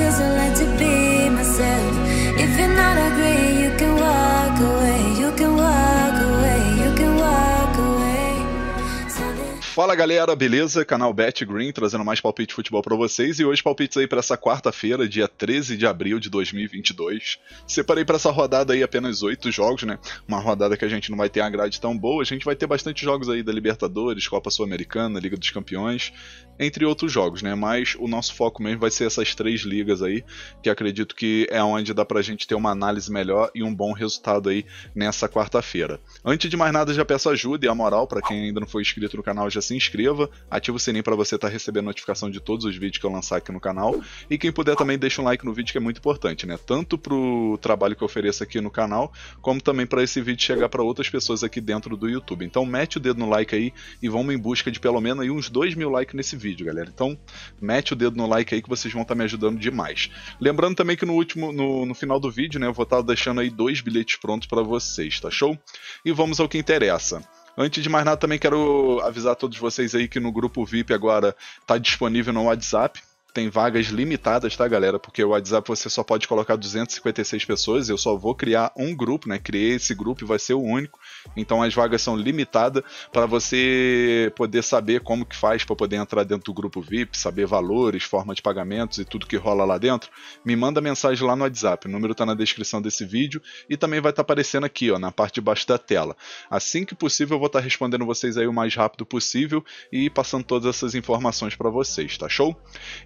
Cause I like Fala galera, beleza? Canal Bet Green trazendo mais palpite de futebol para vocês e hoje palpites aí para essa quarta-feira, dia 13 de abril de 2022. Separei para essa rodada aí apenas oito jogos, né? Uma rodada que a gente não vai ter a grade tão boa, a gente vai ter bastante jogos aí da Libertadores, Copa Sul-Americana, Liga dos Campeões, entre outros jogos, né? Mas o nosso foco mesmo vai ser essas três ligas aí, que acredito que é onde dá pra gente ter uma análise melhor e um bom resultado aí nessa quarta-feira. Antes de mais nada, já peço ajuda e a moral para quem ainda não foi inscrito no canal já se inscreva, ativa o sininho para você estar tá recebendo notificação de todos os vídeos que eu lançar aqui no canal. E quem puder também deixa um like no vídeo que é muito importante, né? Tanto pro trabalho que eu ofereço aqui no canal, como também para esse vídeo chegar para outras pessoas aqui dentro do YouTube. Então mete o dedo no like aí e vamos em busca de pelo menos aí uns 2 mil likes nesse vídeo, galera. Então mete o dedo no like aí que vocês vão estar tá me ajudando demais. Lembrando também que no último, no, no final do vídeo, né, eu vou estar tá deixando aí dois bilhetes prontos para vocês, tá show? E vamos ao que interessa. Antes de mais nada, também quero avisar a todos vocês aí que no grupo VIP agora está disponível no WhatsApp tem vagas limitadas, tá, galera? Porque o WhatsApp você só pode colocar 256 pessoas. Eu só vou criar um grupo, né? Criei esse grupo e vai ser o único. Então as vagas são limitadas para você poder saber como que faz para poder entrar dentro do grupo VIP, saber valores, forma de pagamentos e tudo que rola lá dentro. Me manda mensagem lá no WhatsApp. O número tá na descrição desse vídeo e também vai estar tá aparecendo aqui, ó, na parte de baixo da tela. Assim que possível eu vou estar tá respondendo vocês aí o mais rápido possível e passando todas essas informações para vocês, tá show?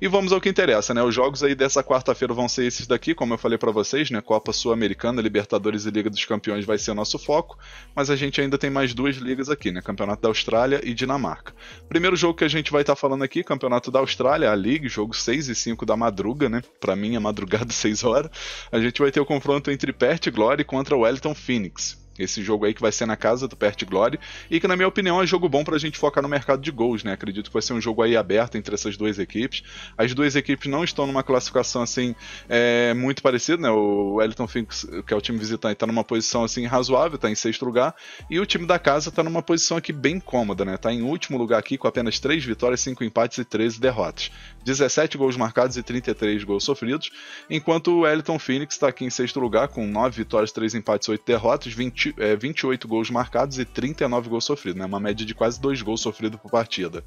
E vamos ao que interessa, né? Os jogos aí dessa quarta-feira vão ser esses daqui, como eu falei para vocês, né? Copa Sul-Americana, Libertadores e Liga dos Campeões vai ser o nosso foco, mas a gente ainda tem mais duas ligas aqui, né? Campeonato da Austrália e Dinamarca. Primeiro jogo que a gente vai estar tá falando aqui, Campeonato da Austrália, a League, jogo 6 e 5 da madruga, né? Para mim é madrugada 6 horas. A gente vai ter o confronto entre Perth Glory contra Wellington Phoenix. Esse jogo aí que vai ser na casa do Pert Glory e que, na minha opinião, é jogo bom para a gente focar no mercado de gols, né? Acredito que vai ser um jogo aí aberto entre essas duas equipes. As duas equipes não estão numa classificação assim é, muito parecida, né? O Wellington Finks, que é o time visitante, está numa posição assim razoável, está em sexto lugar, e o time da casa está numa posição aqui bem cômoda, né? Está em último lugar aqui com apenas 3 vitórias, 5 empates e 13 derrotas. 17 gols marcados e 33 gols sofridos, enquanto o Wellington Phoenix está aqui em sexto lugar com 9 vitórias, 3 empates, 8 derrotas, 21 20, é, 28 gols marcados e 39 gols sofridos, né? Uma média de quase 2 gols sofridos por partida.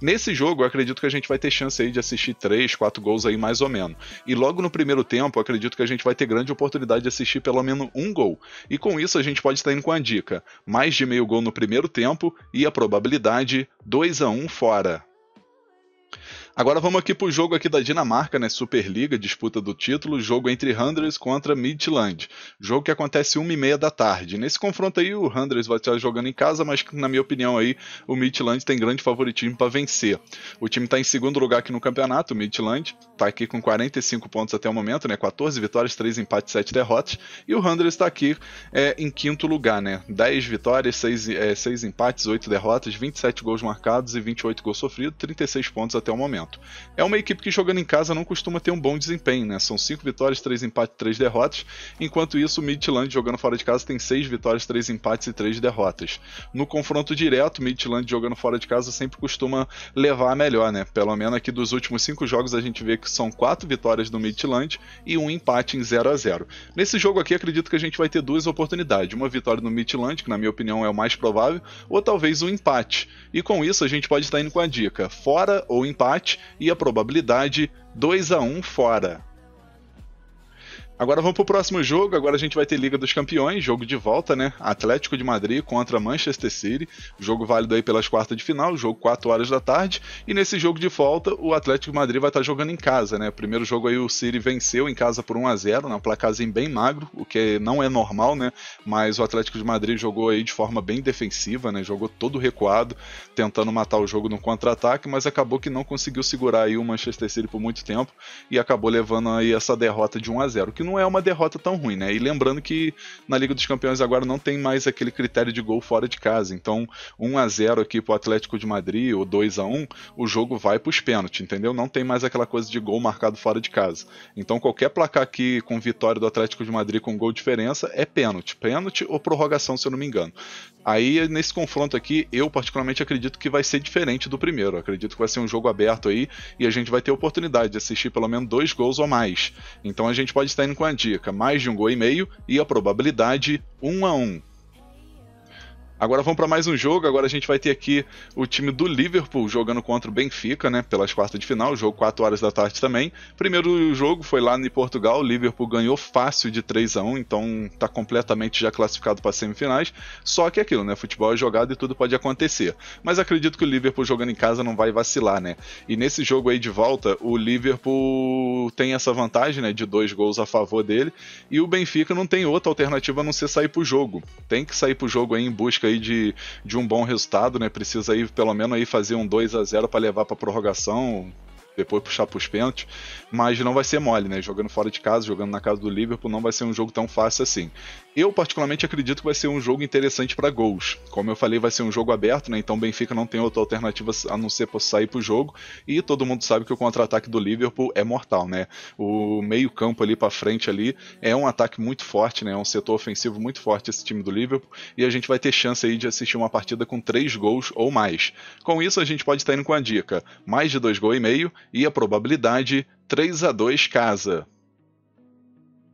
Nesse jogo, eu acredito que a gente vai ter chance aí de assistir 3, 4 gols aí mais ou menos. E logo no primeiro tempo, eu acredito que a gente vai ter grande oportunidade de assistir pelo menos um gol. E com isso a gente pode estar indo com a dica: mais de meio gol no primeiro tempo e a probabilidade 2 a 1 fora. Agora vamos aqui pro jogo aqui da Dinamarca, né? Superliga, disputa do título, jogo entre Hundreds contra Midland. Jogo que acontece 1 e meia da tarde. Nesse confronto aí, o Hundreds vai estar jogando em casa, mas na minha opinião aí, o Midland tem grande favoritismo para vencer. O time está em segundo lugar aqui no campeonato, o Midland, está aqui com 45 pontos até o momento, né? 14 vitórias, 3 empates, 7 derrotas. E o Hundreds está aqui é, em quinto lugar, né? 10 vitórias, 6, é, 6 empates, 8 derrotas, 27 gols marcados e 28 gols sofridos, 36 pontos até o momento momento. É uma equipe que jogando em casa não costuma ter um bom desempenho, né? São 5 vitórias, 3 empates, 3 derrotas. Enquanto isso, o Midland jogando fora de casa tem 6 vitórias, 3 empates e 3 derrotas. No confronto direto, o Midland jogando fora de casa sempre costuma levar a melhor, né? Pelo menos aqui dos últimos 5 jogos a gente vê que são 4 vitórias do Midland e um empate em 0 a 0. Nesse jogo aqui acredito que a gente vai ter duas oportunidades, uma vitória no Midland, que na minha opinião é o mais provável, ou talvez um empate. E com isso a gente pode estar indo com a dica: fora ou empate e a probabilidade 2 a 1 fora. Agora vamos pro próximo jogo. Agora a gente vai ter Liga dos Campeões, jogo de volta, né? Atlético de Madrid contra Manchester City. Jogo válido aí pelas quartas de final, jogo 4 horas da tarde. E nesse jogo de volta, o Atlético de Madrid vai estar jogando em casa, né? Primeiro jogo aí o City venceu em casa por 1 a 0, num né? placarzinho bem magro, o que não é normal, né? Mas o Atlético de Madrid jogou aí de forma bem defensiva, né? Jogou todo recuado, tentando matar o jogo no contra-ataque, mas acabou que não conseguiu segurar aí o Manchester City por muito tempo e acabou levando aí essa derrota de 1 a 0 que não é uma derrota tão ruim, né? E lembrando que na Liga dos Campeões agora não tem mais aquele critério de gol fora de casa. Então, 1 a 0 aqui pro Atlético de Madrid ou 2 a 1, o jogo vai pros pênaltis, entendeu? Não tem mais aquela coisa de gol marcado fora de casa. Então, qualquer placar aqui com vitória do Atlético de Madrid com gol de diferença é pênalti, pênalti ou prorrogação, se eu não me engano. Aí, nesse confronto aqui, eu particularmente acredito que vai ser diferente do primeiro. acredito que vai ser um jogo aberto aí e a gente vai ter oportunidade de assistir pelo menos dois gols ou mais. Então, a gente pode estar com a dica mais de um gol e meio e a probabilidade 1 a 1. Agora vamos para mais um jogo. Agora a gente vai ter aqui o time do Liverpool jogando contra o Benfica, né? Pelas quartas de final, jogo 4 horas da tarde também. Primeiro jogo foi lá em Portugal. O Liverpool ganhou fácil de 3 a 1 então tá completamente já classificado para semifinais. Só que é aquilo, né? Futebol é jogado e tudo pode acontecer. Mas acredito que o Liverpool jogando em casa não vai vacilar, né? E nesse jogo aí de volta, o Liverpool tem essa vantagem, né? De dois gols a favor dele. E o Benfica não tem outra alternativa a não ser sair pro jogo. Tem que sair pro jogo aí em busca aí de, de um bom resultado, né? Precisa aí pelo menos aí fazer um 2 a 0 para levar para prorrogação, depois puxar para os pênaltis, mas não vai ser mole, né? Jogando fora de casa, jogando na casa do Liverpool, não vai ser um jogo tão fácil assim. Eu particularmente acredito que vai ser um jogo interessante para gols. Como eu falei, vai ser um jogo aberto, né? Então Benfica não tem outra alternativa a não ser sair o jogo. E todo mundo sabe que o contra-ataque do Liverpool é mortal, né? O meio-campo ali para frente ali é um ataque muito forte, né? É um setor ofensivo muito forte esse time do Liverpool e a gente vai ter chance aí de assistir uma partida com três gols ou mais. Com isso a gente pode estar indo com a dica: mais de dois gols e meio e a probabilidade 3 a 2 casa.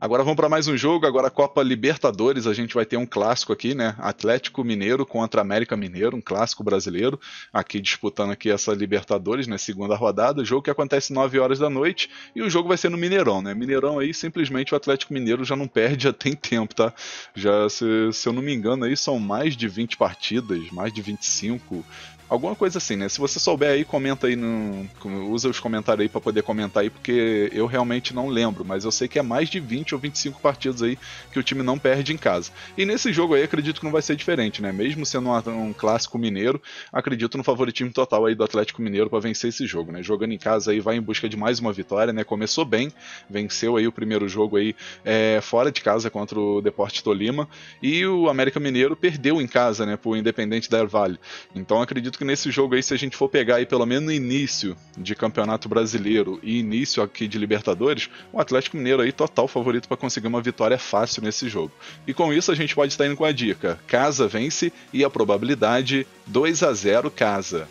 Agora vamos para mais um jogo, agora Copa Libertadores, a gente vai ter um clássico aqui, né? Atlético Mineiro contra América Mineiro, um clássico brasileiro, aqui disputando aqui essa Libertadores, né, segunda rodada, jogo que acontece 9 horas da noite e o jogo vai ser no Mineirão, né? Mineirão aí simplesmente o Atlético Mineiro já não perde, já tem tempo, tá? Já se, se eu não me engano aí são mais de 20 partidas, mais de 25, alguma coisa assim, né? Se você souber aí, comenta aí no usa os comentários aí para poder comentar aí, porque eu realmente não lembro, mas eu sei que é mais de 20 20 ou 25 partidas aí que o time não perde em casa. E nesse jogo aí acredito que não vai ser diferente, né? Mesmo sendo um, clássico mineiro, acredito no favoritismo total aí do Atlético Mineiro para vencer esse jogo, né? Jogando em casa aí vai em busca de mais uma vitória, né? Começou bem, venceu aí o primeiro jogo aí é, fora de casa contra o Deporte Tolima e o América Mineiro perdeu em casa, né? Pro Independente da Vale. Então acredito que nesse jogo aí, se a gente for pegar aí pelo menos no início de Campeonato Brasileiro e início aqui de Libertadores, o Atlético Mineiro aí total favorito favorito para conseguir uma vitória fácil nesse jogo. E com isso a gente pode estar indo com a dica: casa vence e a probabilidade 2 a 0 casa.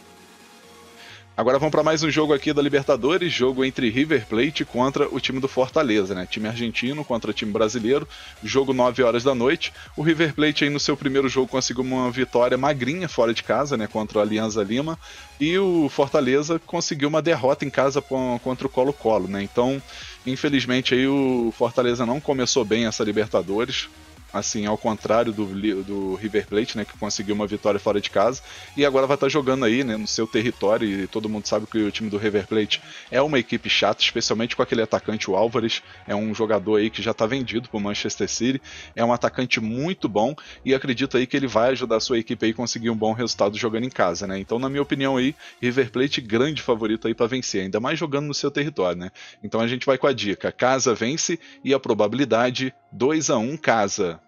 Agora vamos para mais um jogo aqui da Libertadores, jogo entre River Plate contra o time do Fortaleza, né? Time argentino contra time brasileiro, jogo 9 horas da noite. O River Plate aí no seu primeiro jogo conseguiu uma vitória magrinha fora de casa, né, contra o Alianza Lima, e o Fortaleza conseguiu uma derrota em casa contra o Colo-Colo, né? Então, Infelizmente aí o Fortaleza não começou bem essa Libertadores assim, ao contrário do, do River Plate, né, que conseguiu uma vitória fora de casa, e agora vai estar tá jogando aí, né, no seu território, e todo mundo sabe que o time do River Plate é uma equipe chata, especialmente com aquele atacante, o Álvares, é um jogador aí que já está vendido para Manchester City, é um atacante muito bom, e acredito aí que ele vai ajudar a sua equipe aí a conseguir um bom resultado jogando em casa, né, então na minha opinião aí, River Plate grande favorito aí para vencer, ainda mais jogando no seu território, né, então a gente vai com a dica, casa vence e a probabilidade 2 a 1 casa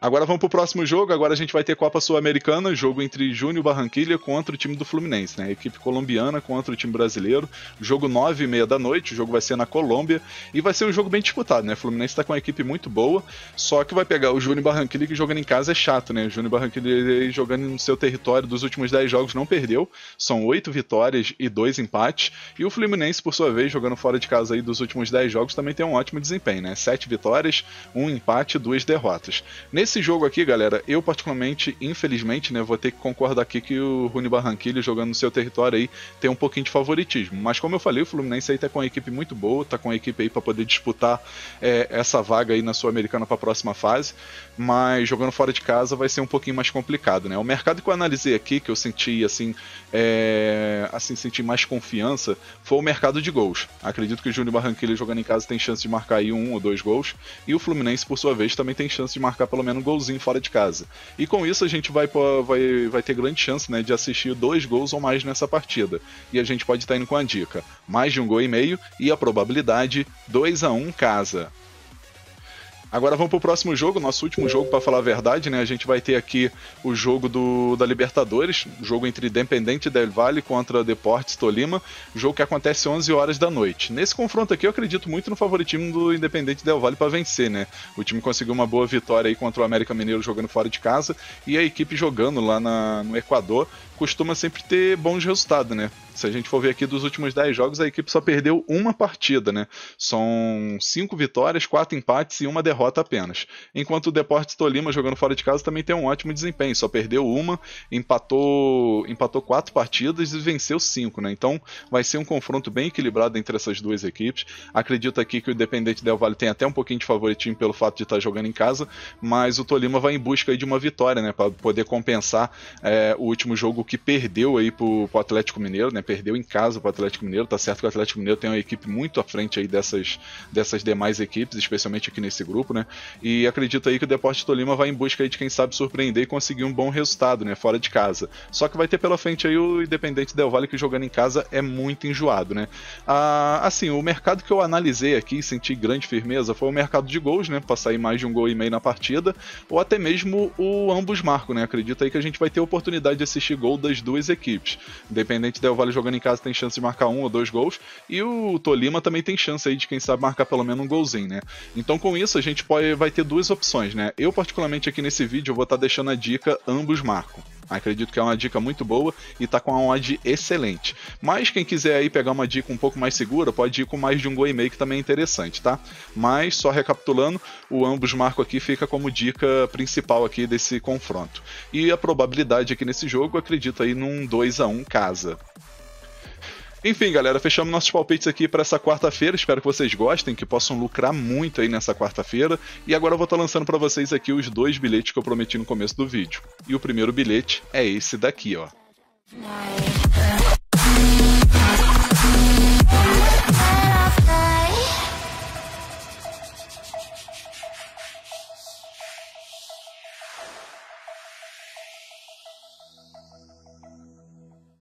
Agora vamos pro próximo jogo. Agora a gente vai ter Copa Sul-Americana, jogo entre Júnior Barranquilha contra o time do Fluminense, né? Equipe colombiana contra o time brasileiro. Jogo 9 e meia da noite. O jogo vai ser na Colômbia e vai ser um jogo bem disputado, né? O Fluminense tá com uma equipe muito boa, só que vai pegar o Júnior Barranquilha que jogando em casa é chato, né? O Júnior Barranquilha jogando no seu território dos últimos 10 jogos não perdeu. São 8 vitórias e 2 empates. E o Fluminense, por sua vez, jogando fora de casa aí dos últimos 10 jogos, também tem um ótimo desempenho, né? 7 vitórias, 1 empate, 2 derrotas. Nesse esse jogo aqui, galera, eu particularmente, infelizmente, né, vou ter que concordar aqui que o Rune Barranquilla jogando no seu território aí tem um pouquinho de favoritismo. Mas como eu falei, o Fluminense aí tá com uma equipe muito boa, tá com uma equipe aí para poder disputar é, essa vaga aí na Sul-Americana para a próxima fase. Mas jogando fora de casa vai ser um pouquinho mais complicado, né? O mercado que eu analisei aqui, que eu senti assim, é, assim senti mais confiança, foi o mercado de gols. Acredito que o Júnior Barranquilla jogando em casa tem chance de marcar aí um ou dois gols e o Fluminense por sua vez também tem chance de marcar pelo menos fazendo um golzinho fora de casa. E com isso a gente vai, vai, vai ter grande chance né, de assistir dois gols ou mais nessa partida. E a gente pode estar tá indo com a dica: mais de um gol e meio e a probabilidade 2 a 1 um casa. Agora vamos pro próximo jogo, nosso último jogo, para falar a verdade, né? A gente vai ter aqui o jogo do, da Libertadores, jogo entre Independente Del Valle contra Deportes Tolima, jogo que acontece 11 horas da noite. Nesse confronto aqui, eu acredito muito no favoritismo do Independente Del Valle para vencer, né? O time conseguiu uma boa vitória aí contra o América Mineiro jogando fora de casa e a equipe jogando lá na, no Equador costuma sempre ter bons resultados, né? Se a gente for ver aqui dos últimos 10 jogos, a equipe só perdeu uma partida, né? São 5 vitórias, 4 empates e uma derrota apenas. Enquanto o Deportes Tolima, jogando fora de casa, também tem um ótimo desempenho. Só perdeu uma, empatou empatou 4 partidas e venceu 5, né? Então vai ser um confronto bem equilibrado entre essas duas equipes. Acredito aqui que o Independente Del Valle tem até um pouquinho de favoritismo pelo fato de estar tá jogando em casa, mas o Tolima vai em busca de uma vitória, né? Para poder compensar é, o último jogo o que perdeu aí pro, pro Atlético Mineiro, né? Perdeu em casa pro Atlético Mineiro, tá certo que o Atlético Mineiro tem uma equipe muito à frente aí dessas, dessas demais equipes, especialmente aqui nesse grupo, né? E acredito aí que o Deportes Tolima vai em busca aí de quem sabe surpreender e conseguir um bom resultado, né? Fora de casa. Só que vai ter pela frente aí o Independente Del Valle que jogando em casa é muito enjoado, né? Ah, assim, o mercado que eu analisei aqui e senti grande firmeza foi o mercado de gols, né? Pra sair mais de um gol e meio na partida, ou até mesmo o ambos marcam, né? Acredito aí que a gente vai ter oportunidade de assistir gols gol das duas equipes. Independente Del Valle jogando em casa tem chance de marcar um ou dois gols e o Tolima também tem chance aí de quem sabe marcar pelo menos um golzinho, né? Então com isso a gente pode vai ter duas opções, né? Eu particularmente aqui nesse vídeo eu vou estar tá deixando a dica ambos marcam. Acredito que é uma dica muito boa e tá com uma odd excelente. Mas quem quiser aí pegar uma dica um pouco mais segura, pode ir com mais de um gol e meio que também é interessante, tá? Mas só recapitulando, o ambos marco aqui fica como dica principal aqui desse confronto. E a probabilidade aqui nesse jogo, acredito aí num 2 a 1 casa. Enfim, galera, fechamos nossos palpites aqui para essa quarta-feira. Espero que vocês gostem, que possam lucrar muito aí nessa quarta-feira. E agora eu vou estar tá lançando para vocês aqui os dois bilhetes que eu prometi no começo do vídeo. E o primeiro bilhete é esse daqui, ó.